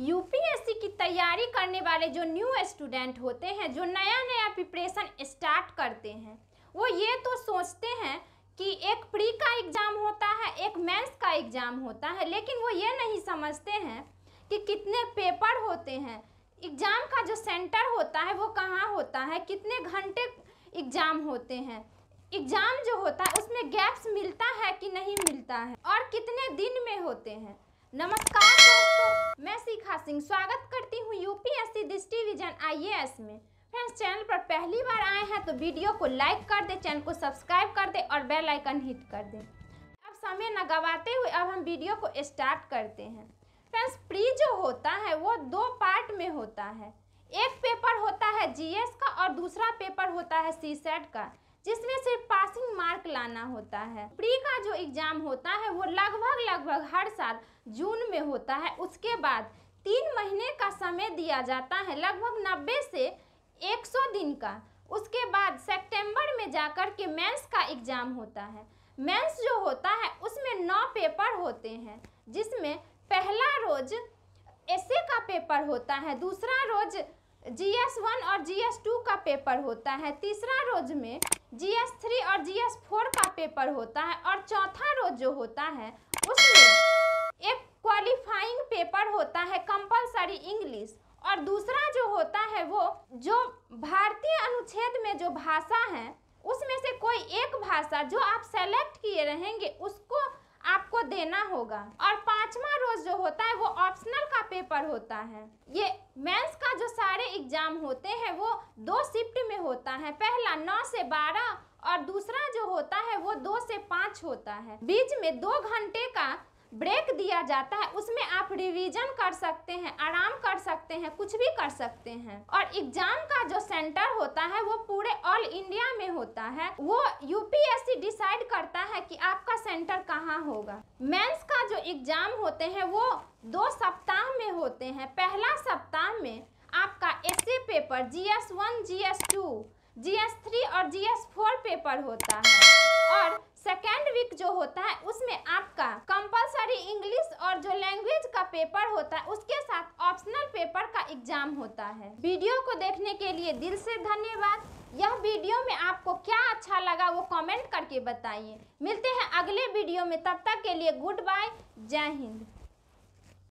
UPSC की तैयारी करने वाले जो न्यू स्टूडेंट होते हैं जो नया नया प्रिपरेशन स्टार्ट करते हैं वो ये तो सोचते हैं कि एक प्री का एग्ज़ाम होता है एक मेंस का एग्ज़ाम होता है लेकिन वो ये नहीं समझते हैं कि कितने पेपर होते हैं एग्ज़ाम का जो सेंटर होता है वो कहाँ होता है कितने घंटे एग्ज़ाम होते हैं एग्ज़ाम जो होता है उसमें गैप्स मिलता है कि नहीं मिलता है और कितने दिन में होते हैं नमस्कार दोस्तों मैं शिखा सिंह स्वागत करती हूँ यूपीएससी दृष्टि विजन आई में फ्रेंड्स चैनल पर पहली बार आए हैं तो वीडियो को लाइक कर दे चैनल को सब्सक्राइब कर दे और बेल आइकन हिट कर दे अब समय न गवाते हुए अब हम वीडियो को स्टार्ट करते हैं फ्रेंड्स प्री जो होता है वो दो पार्ट में होता है एक पेपर होता है जीएस का और दूसरा पेपर होता है सी का जिसमें सिर्फ पासिंग मार्क लाना होता है प्री का जो एग्जाम होता है वो लगभग लगभग हर साल जून में होता है उसके बाद तीन महीने का समय दिया जाता है लगभग नब्बे से 100 दिन का उसके बाद सितंबर में जाकर के मेंस का एग्ज़ाम होता है मेंस जो होता है उसमें नौ पेपर होते हैं जिसमें पहला रोज एसे का पेपर होता है दूसरा रोज जी एस वन और जी एस टू का पेपर होता है तीसरा रोज में जी एस थ्री और जी एस फोर का पेपर होता है और चौथा रोज जो होता है उसमें एक क्वालिफाइंग पेपर होता है कंपलसरी इंग्लिश और दूसरा जो होता है वो जो भारतीय अनुच्छेद में जो भाषा है उसमें से कोई एक भाषा जो आप सेलेक्ट किए रहेंगे उसको आपको देना होगा और पांचवा रोज जो होता है वो ऑप्शनल का पेपर होता है ये मेंस का जो सारे एग्जाम होते हैं वो दो शिफ्ट में होता है पहला नौ से बारह और दूसरा होता है वो दो से पाँच होता है बीच में दो घंटे का ब्रेक दिया जाता है उसमें आप रिवीजन कर सकते हैं आराम कर सकते हैं कुछ भी कर सकते हैं और एग्जाम का जो सेंटर होता है वो पूरे ऑल इंडिया में होता है वो यूपीएससी डिसाइड करता है कि आपका सेंटर कहाँ होगा मेंस का जो एग्जाम होते हैं वो दो सप्ताह में होते हैं पहला सप्ताह में आपका S paper G S one G S two G S three और जी एस फोर पेपर होता है और सेकेंड वीक जो होता है उसमें आपका कंपलसरी इंग्लिश और जो लैंग्वेज का पेपर होता है उसके साथ ऑप्शनल पेपर का एग्जाम होता है वीडियो को देखने के लिए दिल से धन्यवाद यह वीडियो में आपको क्या अच्छा लगा वो कमेंट करके बताइए मिलते हैं अगले वीडियो में तब तक के लिए गुड बाय जय हिंद